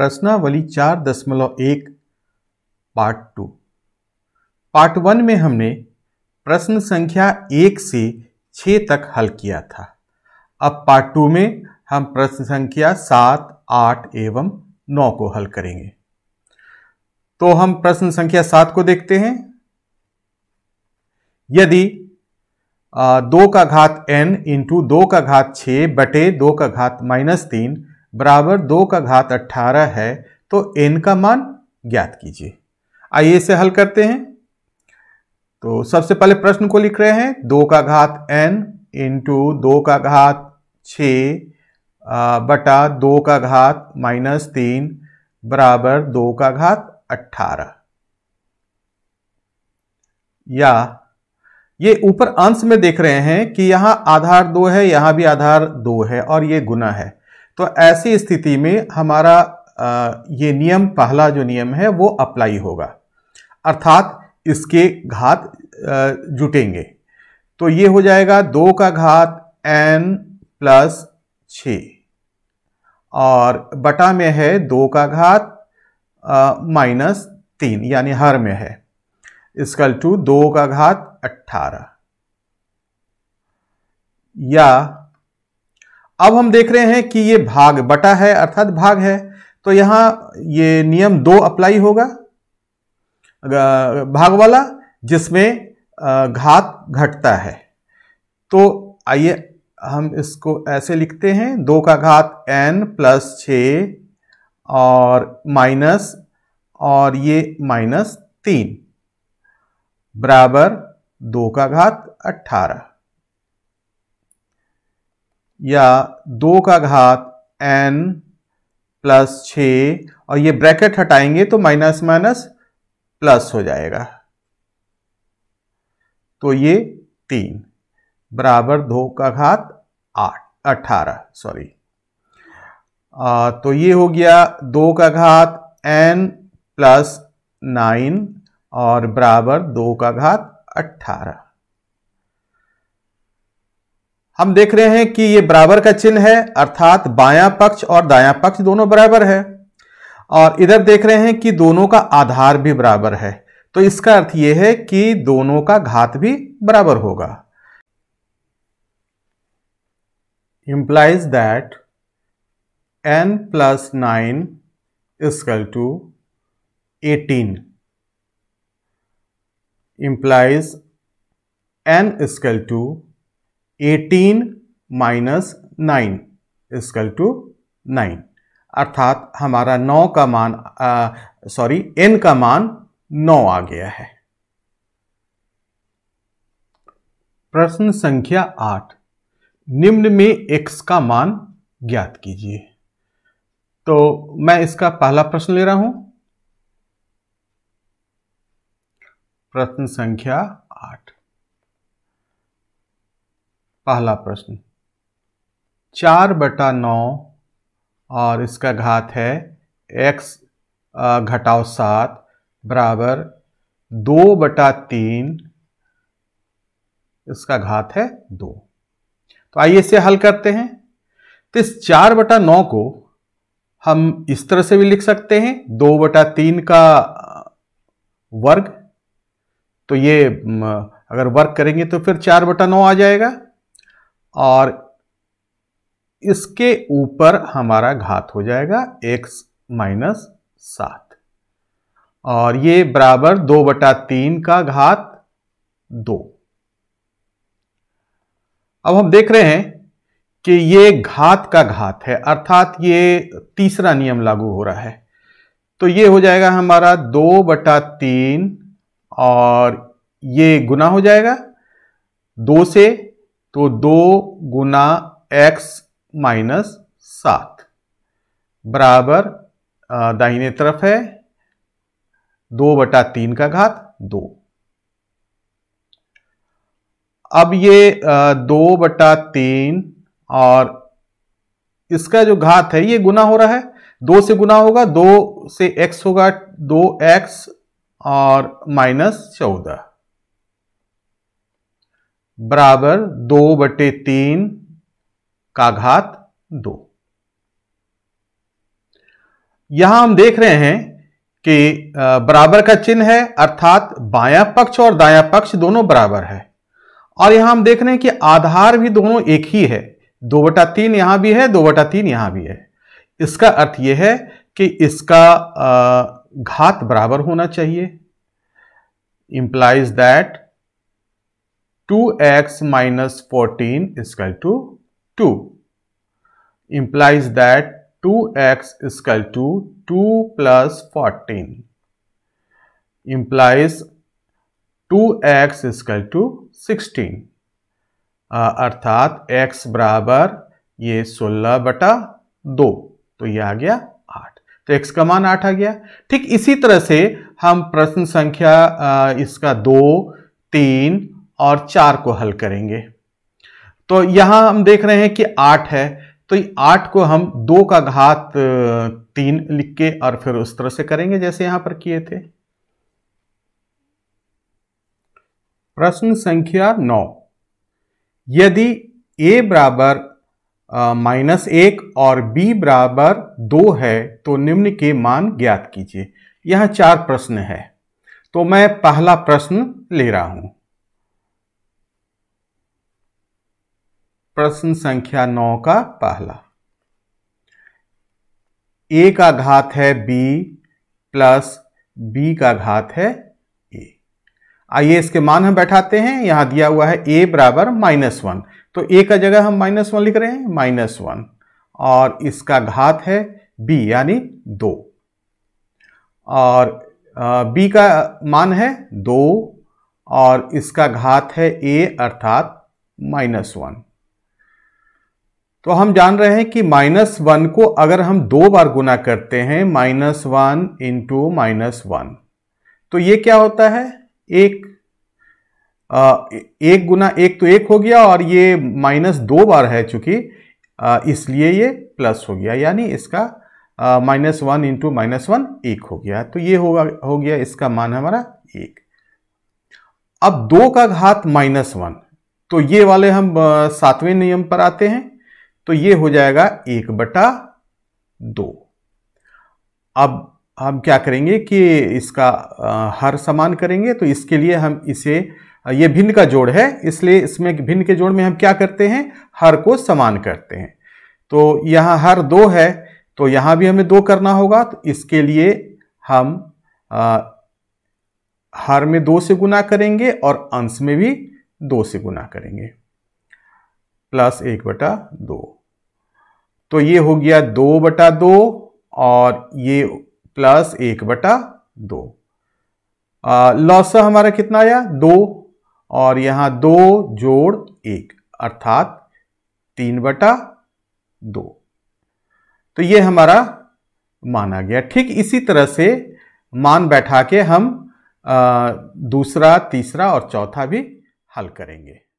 प्रश्नावली चार दशमलव एक पार्ट टू पार्ट वन में हमने प्रश्न संख्या एक से छ तक हल किया था अब पार्ट टू में हम प्रश्न संख्या सात आठ एवं नौ को हल करेंगे तो हम प्रश्न संख्या सात को देखते हैं यदि दो का घात एन इंटू दो का घात छ बटे दो का घात माइनस तीन बराबर दो का घात अट्ठारह है तो एन का मान ज्ञात कीजिए आइए इसे हल करते हैं तो सबसे पहले प्रश्न को लिख रहे हैं दो का घात एन इंटू दो का घात छ बटा दो का घात माइनस तीन बराबर दो का घात अट्ठारह या ये ऊपर अंश में देख रहे हैं कि यहां आधार दो है यहां भी आधार दो है और ये गुना है तो ऐसी स्थिति में हमारा ये नियम पहला जो नियम है वो अप्लाई होगा अर्थात इसके घात जुटेंगे तो ये हो जाएगा दो का घात एन प्लस छ और बटा में है दो का घात माइनस तीन यानी हर में है इसकल टू दो का घात अट्ठारह या अब हम देख रहे हैं कि ये भाग बटा है अर्थात भाग है तो यहां ये नियम दो अप्लाई होगा भाग वाला जिसमें घात घटता है तो आइए हम इसको ऐसे लिखते हैं दो का घात एन प्लस छ और माइनस और ये माइनस तीन बराबर दो का घात अट्ठारह या दो का घात एन प्लस छ और ये ब्रैकेट हटाएंगे तो माइनस माइनस प्लस हो जाएगा तो ये तीन बराबर दो का घात आठ अठारह सॉरी तो ये हो गया दो का घात एन प्लस नाइन और बराबर दो का घात अट्ठारह हम देख रहे हैं कि ये बराबर का चिन्ह है अर्थात बायां पक्ष और दायां पक्ष दोनों बराबर है और इधर देख रहे हैं कि दोनों का आधार भी बराबर है तो इसका अर्थ यह है कि दोनों का घात भी बराबर होगा implies that n plus nine equal to eighteen implies N n to eighteen minus nine equal to nine अर्थात हमारा नौ का मान सॉरी एन का मान नौ आ गया है प्रश्न संख्या आठ निम्न में एक्स का मान ज्ञात कीजिए तो मैं इसका पहला प्रश्न ले रहा हूं प्रश्न संख्या आठ पहला प्रश्न चार बटा नौ और इसका घात है एक्स घटाओ सात बराबर दो बटा तीन इसका घात है दो तो आइए इसे हल करते हैं तो इस चार बटा नौ को हम इस तरह से भी लिख सकते हैं दो बटा तीन का वर्ग तो ये अगर वर्ग करेंगे तो फिर चार बटा नौ आ जाएगा और इसके ऊपर हमारा घात हो जाएगा x माइनस सात और ये बराबर दो बटा तीन का घात दो अब हम देख रहे हैं कि ये घात का घात है अर्थात ये तीसरा नियम लागू हो रहा है तो ये हो जाएगा हमारा दो बटा तीन और ये गुना हो जाएगा दो से तो दो गुना एक्स माइनस सात बराबर दाहिने तरफ है दो बटा तीन का घात दो अब ये दो बटा तीन और इसका जो घात है ये गुना हो रहा है दो से गुना होगा दो से एक्स होगा दो एक्स और माइनस चौदह बराबर दो बटे तीन का घात दो यहां हम देख रहे हैं कि बराबर का चिन्ह है अर्थात बायां पक्ष और दायां पक्ष दोनों बराबर है और यहां हम देख रहे हैं कि आधार भी दोनों एक ही है दो बटा तीन यहां भी है दो बटा तीन यहां भी है इसका अर्थ यह है कि इसका घात बराबर होना चाहिए implies that two X minus fourteen equal to two implies that two X equal to two plus fourteen implies two X equal to sixteen अर्थात x बराबर ये सोलह बटा दो तो ये आ गया आठ तो x का मान आठ आ गया ठीक इसी तरह से हम प्रश्न संख्या uh, इसका दो तीन और चार को हल करेंगे तो यहां हम देख रहे हैं कि आठ है तो आठ को हम दो का घात तीन लिख के और फिर उस तरह से करेंगे जैसे यहां पर किए थे प्रश्न संख्या नौ यदि ए बराबर माइनस एक और बी बराबर दो है तो निम्न के मान ज्ञात कीजिए यह चार प्रश्न है तो मैं पहला प्रश्न ले रहा हूं प्रश्न संख्या नौ का पहला ए का घात है बी प्लस बी का घात है ए आइए इसके मान हम बैठाते हैं यहां दिया हुआ है ए बराबर माइनस वन तो ए का जगह हम माइनस वन लिख रहे हैं माइनस वन और इसका घात है बी यानी दो और बी का मान है दो और इसका घात है ए अर्थात माइनस वन तो हम जान रहे हैं कि माइनस वन को अगर हम दो बार गुना करते हैं minus one into minus one तो ये क्या होता है एक आ, एक गुना एक तो एक हो गया और ये माइनस दो बार है चूंकि इसलिए ये प्लस हो गया यानी इसका minus one into minus one एक हो गया तो ये होगा हो गया इसका मान हमारा एक अब दो का घात माइनस वन तो ये वाले हम सातवें नियम पर आते हैं तो ये हो जाएगा एक बटा दो अब हम क्या करेंगे कि इसका हर समान करेंगे तो इसके लिए हम इसे ये भिन्न का जोड़ है इसलिए इसमें भिन्न के जोड़ में हम क्या करते हैं हर को समान करते हैं तो यहाँ हर दो है तो यहाँ भी हमें दो करना होगा तो इसके लिए हम आ, हर में दो से गुना करेंगे और अंश में भी दो से गुना करेंगे प्लस एक बटा दो तो ये हो गया दो बटा दो और ये प्लस एक बटा दो लॉसा हमारा कितना आया दो और यहां दो जोड़ एक अर्थात तीन बटा दो तो ये हमारा माना गया ठीक इसी तरह से मान बैठा के हम आ, दूसरा तीसरा और चौथा भी हल करेंगे